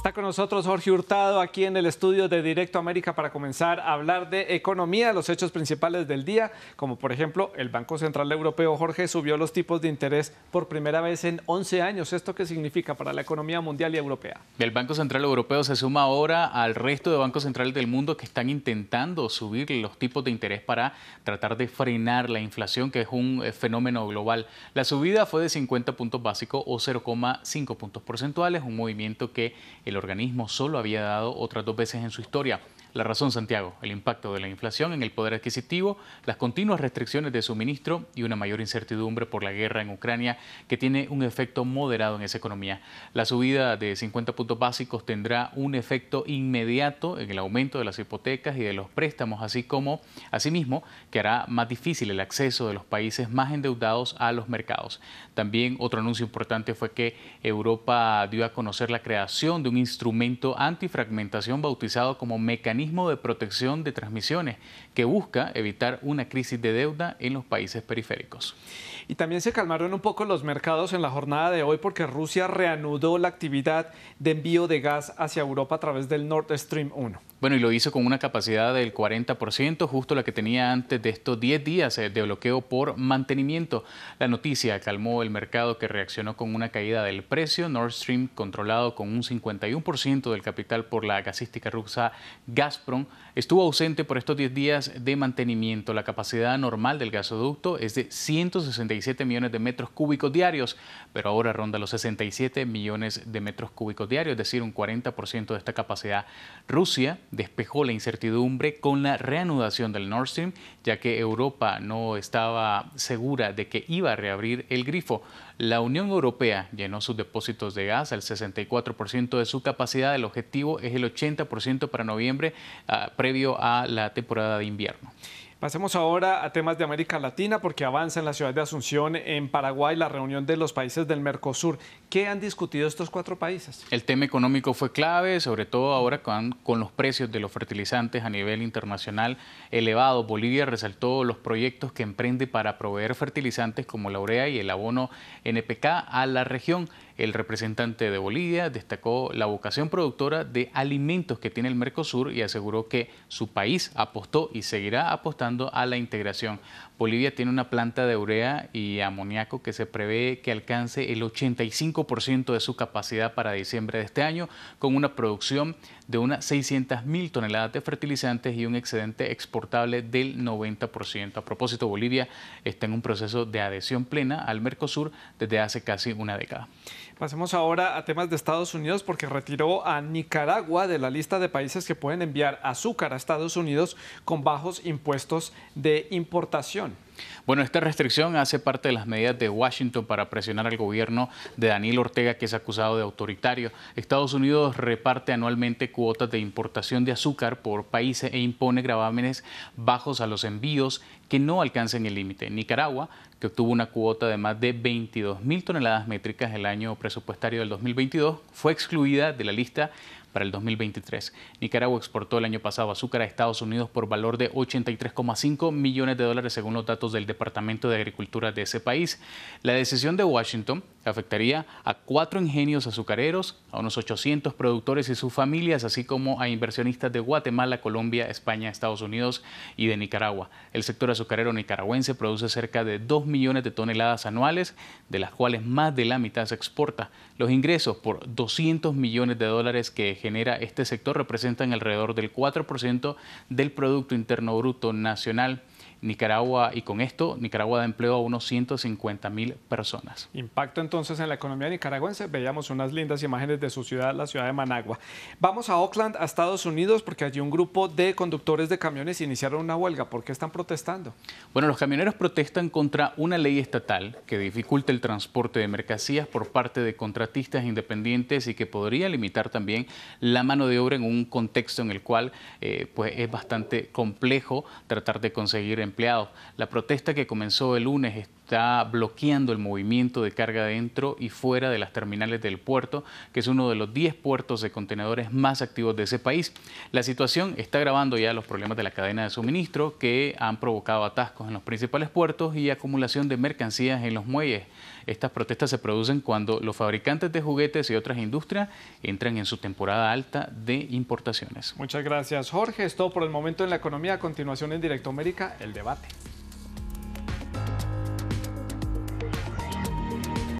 Está con nosotros Jorge Hurtado aquí en el estudio de Directo América para comenzar a hablar de economía, los hechos principales del día, como por ejemplo el Banco Central Europeo Jorge subió los tipos de interés por primera vez en 11 años. ¿Esto qué significa para la economía mundial y europea? El Banco Central Europeo se suma ahora al resto de bancos centrales del mundo que están intentando subir los tipos de interés para tratar de frenar la inflación, que es un eh, fenómeno global. La subida fue de 50 puntos básicos o 0,5 puntos porcentuales, un movimiento que el organismo solo había dado otras dos veces en su historia. La razón, Santiago, el impacto de la inflación en el poder adquisitivo, las continuas restricciones de suministro y una mayor incertidumbre por la guerra en Ucrania que tiene un efecto moderado en esa economía. La subida de 50 puntos básicos tendrá un efecto inmediato en el aumento de las hipotecas y de los préstamos, así como, asimismo, que hará más difícil el acceso de los países más endeudados a los mercados. También otro anuncio importante fue que Europa dio a conocer la creación de un instrumento antifragmentación bautizado como mecanismo mismo de protección de transmisiones que busca evitar una crisis de deuda en los países periféricos. Y también se calmaron un poco los mercados en la jornada de hoy porque Rusia reanudó la actividad de envío de gas hacia Europa a través del Nord Stream 1. Bueno, y lo hizo con una capacidad del 40%, justo la que tenía antes de estos 10 días eh, de bloqueo por mantenimiento. La noticia calmó el mercado que reaccionó con una caída del precio. Nord Stream controlado con un 51% del capital por la gasística rusa Gazprom estuvo ausente por estos 10 días de mantenimiento. La capacidad normal del gasoducto es de 167 millones de metros cúbicos diarios, pero ahora ronda los 67 millones de metros cúbicos diarios, es decir, un 40% de esta capacidad. Rusia despejó la incertidumbre con la reanudación del Nord Stream, ya que Europa no estaba segura de que iba a reabrir el grifo. La Unión Europea llenó sus depósitos de gas al 64% de su capacidad. El objetivo es el 80% para noviembre eh, previo a la temporada de invierno. Pasemos ahora a temas de América Latina porque avanza en la ciudad de Asunción, en Paraguay, la reunión de los países del Mercosur. ¿Qué han discutido estos cuatro países? El tema económico fue clave, sobre todo ahora con, los precios de los fertilizantes a nivel internacional elevado. Bolivia resaltó los proyectos que emprende para proveer fertilizantes como la urea y el abono NPK a la región. El representante de Bolivia destacó la vocación productora de alimentos que tiene el Mercosur y aseguró que su país apostó y seguirá apostando a la integración. Bolivia tiene una planta de urea y amoníaco que se prevé que alcance el 85% de su capacidad para diciembre de este año, con una producción de unas 600.000 toneladas de fertilizantes y un excedente exportable del 90%. A propósito, Bolivia está en un proceso de adhesión plena al Mercosur desde hace casi una década. Pasemos ahora a temas de Estados Unidos porque retiró a Nicaragua de la lista de países que pueden enviar azúcar a Estados Unidos con bajos impuestos de importación. Bueno, esta restricción hace parte de las medidas de Washington para presionar al gobierno de Daniel Ortega, que es acusado de autoritario. Estados Unidos reparte anualmente cuotas de importación de azúcar por países e impone gravámenes bajos a los envíos que no alcancen el límite. Nicaragua, que obtuvo una cuota de más de 22 mil toneladas métricas el año presupuestario del 2022, fue excluida de la lista para el 2023. Nicaragua exportó el año pasado azúcar a Estados Unidos por valor de 83,5 millones de dólares según los datos del Departamento de Agricultura de ese país. La decisión de Washington afectaría a cuatro ingenios azucareros, a unos 800 productores y sus familias, así como a inversionistas de Guatemala, Colombia, España, Estados Unidos y de Nicaragua. El sector azucarero nicaragüense produce cerca de 2 millones de toneladas anuales, de las cuales más de la mitad se exporta. Los ingresos por 200 millones de dólares que genera este sector representan alrededor del 4% del Producto Interno Bruto Nacional. Nicaragua, y con esto Nicaragua da empleo a unos 150 mil personas. Impacto entonces en la economía nicaragüense. Veíamos unas lindas imágenes de su ciudad, la ciudad de Managua. Vamos a Oakland, a Estados Unidos, porque allí un grupo de conductores de camiones iniciaron una huelga. ¿Por qué están protestando? Bueno, los camioneros protestan contra una ley estatal que dificulta el transporte de mercancías por parte de contratistas independientes y que podría limitar también la mano de obra en un contexto en el cual eh, pues es bastante complejo tratar de conseguir empleados. La protesta que comenzó el lunes está bloqueando el movimiento de carga dentro y fuera de las terminales del puerto, que es uno de los 10 puertos de contenedores más activos de ese país. La situación está agravando ya los problemas de la cadena de suministro que han provocado atascos en los principales puertos y acumulación de mercancías en los muelles. Estas protestas se producen cuando los fabricantes de juguetes y otras industrias entran en su temporada alta de importaciones. Muchas gracias, Jorge. Es todo por el momento en la economía. A continuación en Directo América, el debate.